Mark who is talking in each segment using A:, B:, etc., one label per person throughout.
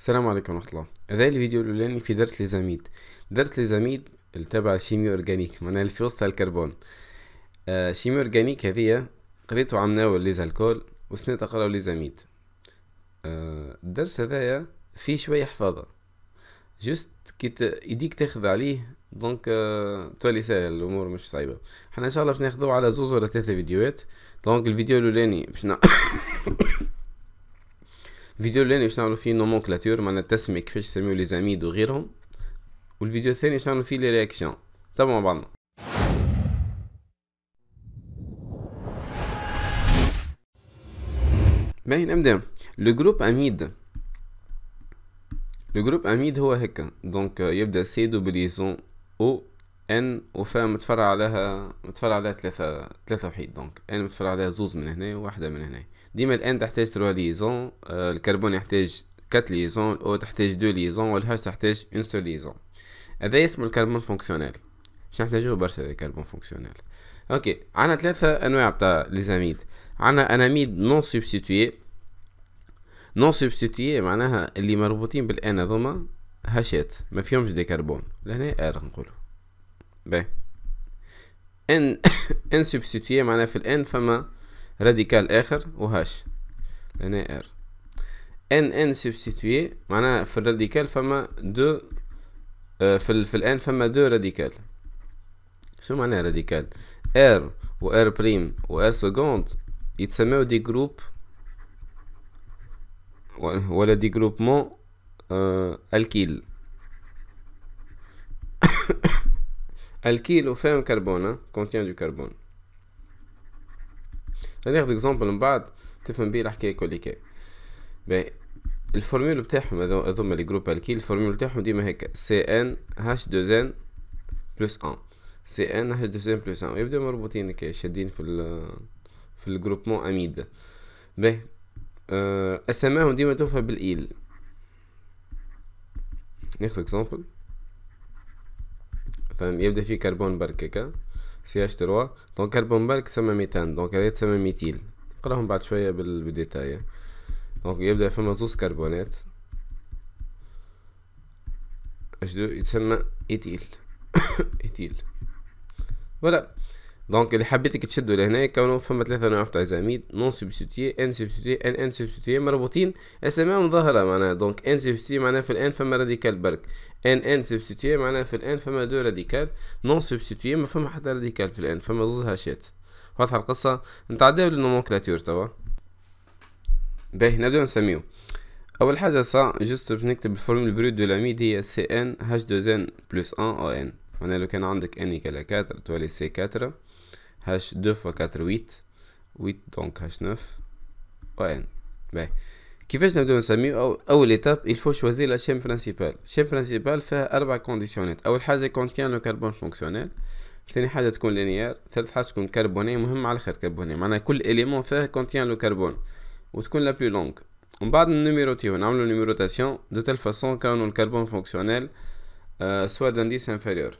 A: السلام عليكم ورحمة الله هذا الفيديو الأولاني في درس ليزاميد درس ليزاميد التابع شيميو أورجانيك معناها اللي في وسط الكربون آه شيميو أورجانيك هذه قريتو عم ناول ليزالكول وسنة أقرأ ليزاميد آه الدرس هذايا فيه شوية حفاظة جست كي ت... يديك تاخذ عليه دونك آه تولي ساهل الأمور مش صعيبة حنا إن شاء الله باش ناخذو على زوز ولا ثلاثة فيديوهات دونك الفيديو الأولاني باش الفيديو الاولاني باش نعملو فيه نومونكلاتور معناها التسمية كيفاش يسميو لي زاميد وغيرهم والفيديو الثاني باش نعملو فيه لي رياكسيون تابعوا مع بعضنا باهي نبدا لو جروب اميد لو جروب اميد هو هكا دونك يبدا سي دوبليزون او ان وفا متفرع عليها متفرع عليها ثلاثة ثلاثة وحيد دونك ان متفرع عليها زوز من هنا وواحدة من هنا ديما الان تحتاج تروا ليزون آه، الكربون يحتاج كات ليزون الاو تحتاج دو ليزون والهاش تحتاج اون سول ليزون هذا اسمه الكربون فونكسيونيل باش نحتاجوه برشا هذا الكربون فونكسيونيل اوكي عندنا ثلاثة انواع تاع ليزاميد عندنا اناميد نون سبستيتوي نون سبستيتوي معناها اللي مربوطين بالان هذوما هاشات ما فيهمش دي كربون لهنا ار نقولو ب ان ان سبستيتيه معناها في الان فما راديكال اخر وهاش هنا ار ان ان سبستيتيه معناها في الراديكال فما دو آه، في في الان فما دو راديكال شو معناها راديكال ار و ار بريم و ار سكوند يتسموا دي جروب ولا دي جروبمون الكيل آه، الكيلو au ferme كونتيان دو كربون du carbone ناخذ اكزومبل من بعد تفهم بيه الحكايه كل كي باهي الفورمول بتاعهم هذوما لي جروب الكيل الفورمول بتاعهم ديما هكا سي ان هاش 2 ان بلس 1 سي ان هاش 2 ان بلس 1 يبداو مربوطين كي شادين في الـ في الجروبمون اميد باهي اسماهم ديما توفى بالايل ناخذ اكزامبل يبدا فيه كربون برك هكا سي اش 3 دونك كربون برك تسمى ميتان دونك هذا تسمى ميتيل نقراهم بعد شويه بالديتاي دونك يبدا فما زوز كربونات اش يتسمى ايتيل ايتيل فوالا دونك اللي حبيتك تشدوا لهنا كانوا فما ثلاثة نوع تاع زاميد نون سبستيتي ان سبستيتي ان ان سبستيتي مربوطين ام ظاهرة معناها دونك ان سبستيتي معناها في الان فما راديكال برك ان ان سبستيتي معناها في الان فما دو راديكال نون سبستيتي ما فما حتى راديكال في الان فما زوز هاشات واضحة القصة نتعداو للنومنكلاتور توا باهي نبداو نسميو اول حاجة صا جست باش نكتب الفورمول برود دو لاميد هي سي ان هاش دو ان بلس ان او ان معناها لو كان عندك ان يكال 4 تولي سي 4 H2 x 4, 8, donc H9 ON. Ce qui fait que nous avons à l'étape, il faut choisir la chaîne principale. La chaîne principale est une conditionnée. La chaîne contient le carbone fonctionnel. La chaîne est une linéaire. La chaîne est une carbonée. La chaîne est contient le carbone. chaîne est la plus longue. On va numéroter la numérotation de telle façon que le carbone fonctionnel euh, soit d'indice inférieur.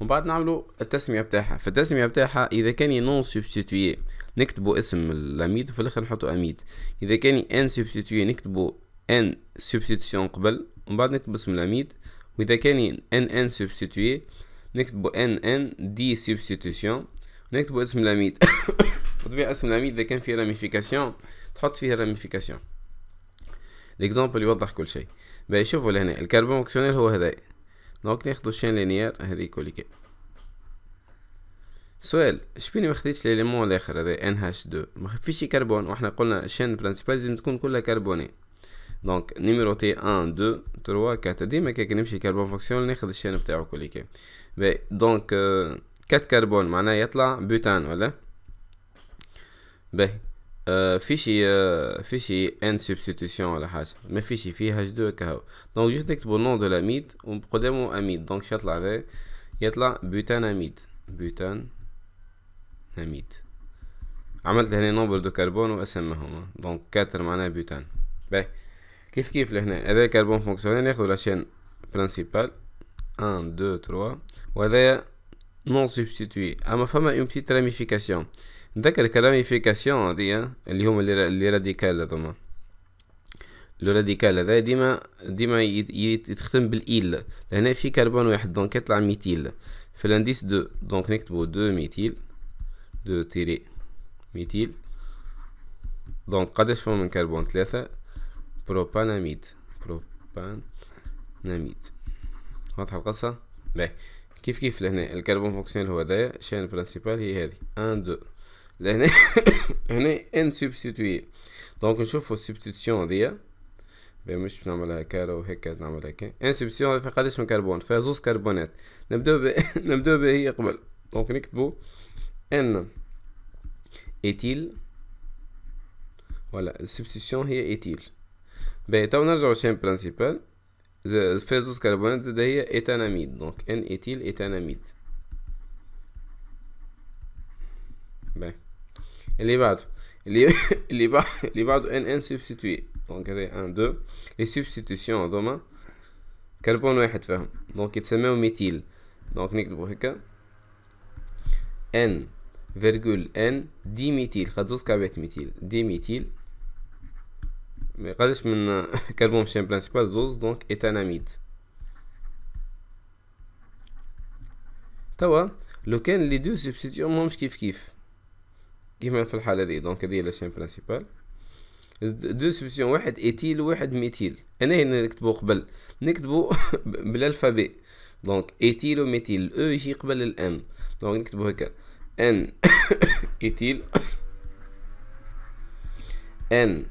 A: ومن بعد نعملوا التسميه بتاعها فالتسميه بتاعها اذا كان نون سبستيتوي نكتبوا اسم الاميد وفي الاخر نحطوا اميد اذا كان ان سبستيتوي نكتبوا ان سبستيتيون قبل ومن بعد نكتب اسم الاميد واذا كان ان ان سبستيتوي نكتبوا ان ان دي سبستيتيون نكتبوا اسم الاميد بطبيعه اسم الاميد اذا كان فيه راميفيكاسيون تحط فيه راميفيكاسيون الاكزامبل يوضح كل شيء باهي شوفوا لهنا الكربون اوكسيونيل هو هذا دونك ناخدو الشين هذه كل كي سؤال شبيني ما خديتش ليليمون الاخر هذا ان هاش دو فيش كربون وحنا قلنا الشين برينسيبال لازم تكون كلها كربوني دونك نيميرو تي 1 2 3 4 ديما كي نمشي كربون فونكسيون ناخذ الشين نتاعو كل كي بي دونك 4 كربون معناها يطلع بوتان ولا باهي Euh, fichi euh, n substitution à la hausse. Mais fichier fichier h 2. Donc juste pour le nom de l'amide, on prend un amide. Donc chaque l'amide, il y a un butan amide. Maison, il y le nombre de carbone SM1. Hein. Donc 4 manes butan. Qu'est-ce qui le fait Est-ce que les carbones fonctionnent la chaîne principale. 1, 2, 3. Ou est-ce que les non Il y a une petite ramification. نتذكر كلاميفيكاسيون هذه اللي هما اللي راديكال هذوما لو راديكال هذا ديما ديما يتختم بالايل لهنا في كربون واحد دونك يطلع ميتيل في الانديس دو دونك نكتبو دو ميتيل دو تيري ميتيل دونك قداش فهم من كربون ثلاثة بروباناميد بروباناميد واضحة القصة باهي كيف كيف لهنا الكربون فونكسيونيل هو هذايا الشين برانسيبال هي هذه ان دو est n substitué donc une chose substitution d'ailleurs, ben, je suis faire un carbone, ben, un substitution un carbone, un carbone, un carbone, un un carbone, un carbone, carbone, un donc on N voilà, on carbonate c'est élevado elevado n n substituir donc c'est 1 2 les substitutions en domaine carbone 1 فهم donc il se met au méthyle donc نكتب هكا n virgule n diméthyl خذوا سكابيت méthyl, diméthyl mais قداش من carbone chain principal زوز donc éthanamide توا les deux لي دو سبستيتيون مهمش كيف كيف كيما في الحالة دي دونك هذه هي لاشين برينسيبال دو سوبسيون واحد ايتيل وواحد ميتيل انا هنا نكتبو قبل نكتبو بالالفابي دونك ايتيل وميتيل او يجي قبل الام دونك نكتبو هكا ان ايتيل ان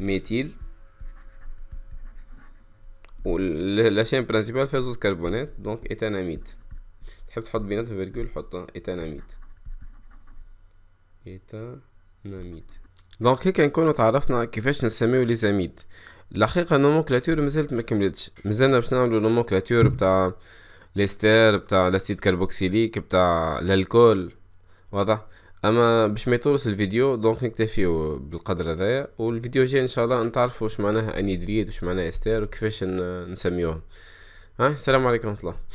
A: ميتيل و شين برينسيبال فيها زوز كربونات دونك ايتاناميت تحب تحط بيناتهم فيرجول حطها ايتاناميت بيتا ناميد دونك هيك نكونو تعرفنا كيفاش نسميو لي زاميد الحقيقه النومنكلاتور مازالت ما كملتش مازلنا باش نعملو نومنكلاتور بتاع ليستير بتاع لاسيد كربوكسيليك بتاع الالكول واضح اما باش ما يطولش الفيديو دونك نكتفيو بالقدر هذايا والفيديو الجاي ان شاء الله نتعرفوا واش معناها انيدريد واش معناها استير وكيفاش نسميوه ها السلام عليكم ورحمه الله